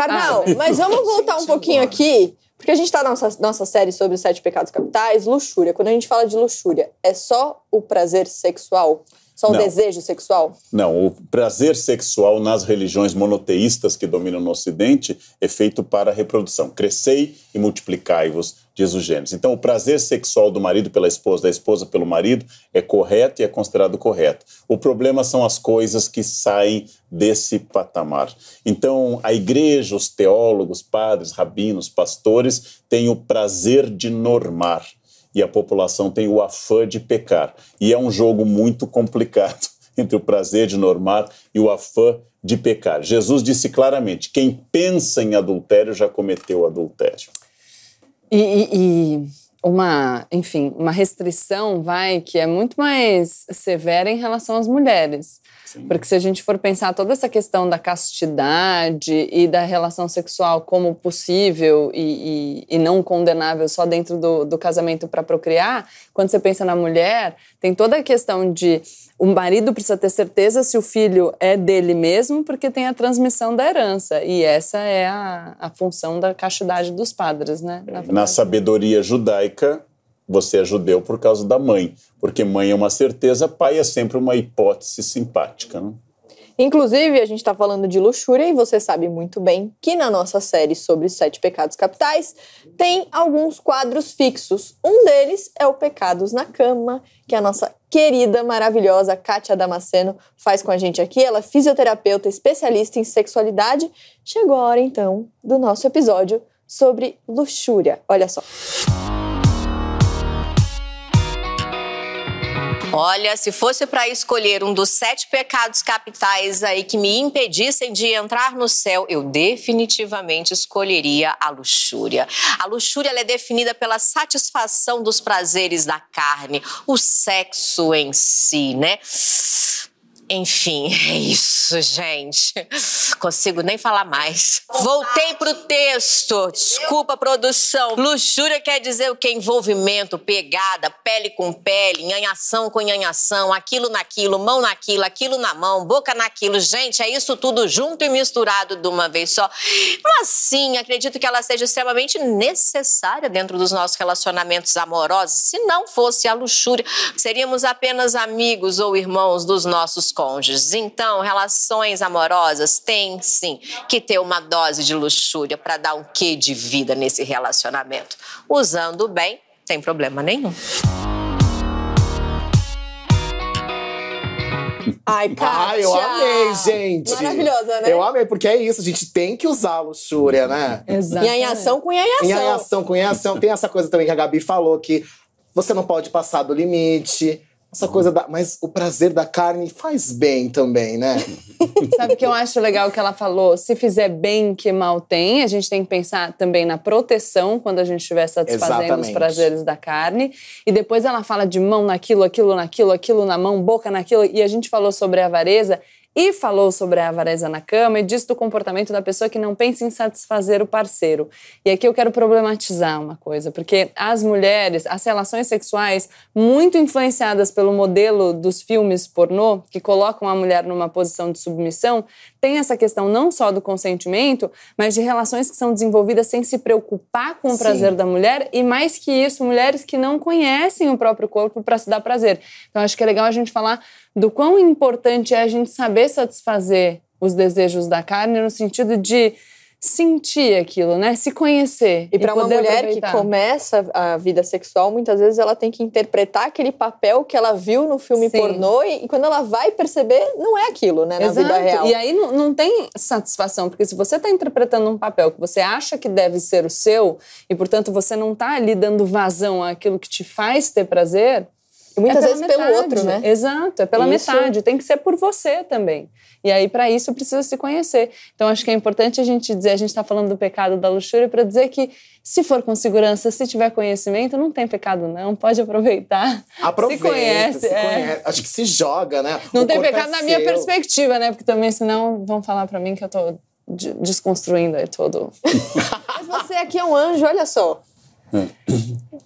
Carnal, ah. mas vamos voltar um pouquinho aqui, porque a gente tá na nossa, nossa série sobre os sete pecados capitais, luxúria. Quando a gente fala de luxúria, é só o prazer sexual? Só o desejo sexual? Não, o prazer sexual nas religiões monoteístas que dominam no Ocidente é feito para a reprodução. Crescei e multiplicai-vos, diz o Gênesis. Então, o prazer sexual do marido pela esposa, da esposa pelo marido, é correto e é considerado correto. O problema são as coisas que saem desse patamar. Então, a igreja, os teólogos, padres, rabinos, pastores têm o prazer de normar e a população tem o afã de pecar. E é um jogo muito complicado entre o prazer de normar e o afã de pecar. Jesus disse claramente: quem pensa em adultério já cometeu adultério. E, e, uma, enfim, uma restrição, vai, que é muito mais severa em relação às mulheres. Sim. Porque se a gente for pensar toda essa questão da castidade e da relação sexual como possível e, e, e não condenável só dentro do, do casamento para procriar, quando você pensa na mulher, tem toda a questão de o marido precisa ter certeza se o filho é dele mesmo, porque tem a transmissão da herança. E essa é a, a função da castidade dos padres, né? Na, na sabedoria judaica judaica, você é judeu por causa da mãe, porque mãe é uma certeza, pai é sempre uma hipótese simpática. Né? Inclusive, a gente está falando de luxúria e você sabe muito bem que na nossa série sobre os sete pecados capitais tem alguns quadros fixos. Um deles é o Pecados na Cama, que a nossa querida, maravilhosa Kátia Damasceno faz com a gente aqui. Ela é fisioterapeuta especialista em sexualidade. Chegou a hora, então, do nosso episódio sobre luxúria. Olha só. Música Olha, se fosse para escolher um dos sete pecados capitais aí que me impedissem de entrar no céu, eu definitivamente escolheria a luxúria. A luxúria é definida pela satisfação dos prazeres da carne, o sexo em si, né? Enfim, é isso, gente. Consigo nem falar mais. Voltei pro texto. Desculpa, produção. Luxúria quer dizer o que? Envolvimento, pegada, pele com pele, nhanhação com nhanhação, aquilo naquilo, mão naquilo, aquilo na mão, boca naquilo. Gente, é isso tudo junto e misturado de uma vez só. Mas sim, acredito que ela seja extremamente necessária dentro dos nossos relacionamentos amorosos. Se não fosse a luxúria, seríamos apenas amigos ou irmãos dos nossos cônjuges. Então, relações amorosas têm sim que ter uma dose de luxúria para dar um quê de vida nesse relacionamento. Usando bem, sem problema nenhum. Ai, Kátia. Ai, eu amei, gente. Maravilhosa, né? Eu amei, porque é isso, a gente tem que usar a luxúria, né? Exato. ação com em ação. Em ação com em ação. Tem essa coisa também que a Gabi falou, que você não pode passar do limite. Essa coisa da. Mas o prazer da carne faz bem também, né? Sabe o que eu acho legal que ela falou? Se fizer bem, que mal tem. A gente tem que pensar também na proteção quando a gente estiver satisfazendo Exatamente. os prazeres da carne. E depois ela fala de mão naquilo, aquilo naquilo, aquilo na mão, boca naquilo. E a gente falou sobre a avareza e falou sobre a avareza na cama e disse do comportamento da pessoa que não pensa em satisfazer o parceiro. E aqui eu quero problematizar uma coisa, porque as mulheres, as relações sexuais, muito influenciadas pelo modelo dos filmes pornô, que colocam a mulher numa posição de submissão, tem essa questão não só do consentimento, mas de relações que são desenvolvidas sem se preocupar com o Sim. prazer da mulher e, mais que isso, mulheres que não conhecem o próprio corpo para se dar prazer. Então, acho que é legal a gente falar do quão importante é a gente saber satisfazer os desejos da carne no sentido de sentir aquilo, né? Se conhecer. E, e para uma mulher aproveitar. que começa a vida sexual, muitas vezes ela tem que interpretar aquele papel que ela viu no filme Sim. pornô e, e, quando ela vai perceber, não é aquilo, né? Na Exato. vida real. E aí não, não tem satisfação, porque se você está interpretando um papel que você acha que deve ser o seu e, portanto, você não está ali dando vazão àquilo que te faz ter prazer, muitas é vezes metade. pelo outro, né? Exato, é pela isso. metade. Tem que ser por você também. E aí, para isso, precisa se conhecer. Então, acho que é importante a gente dizer, a gente está falando do pecado da luxúria, para dizer que se for com segurança, se tiver conhecimento, não tem pecado não, pode aproveitar. Aproveita, se conhece. Se é. Acho que se joga, né? Não o tem é pecado é na seu. minha perspectiva, né? Porque também, senão, vão falar para mim que eu tô desconstruindo aí todo. Mas você aqui é um anjo, olha só. É.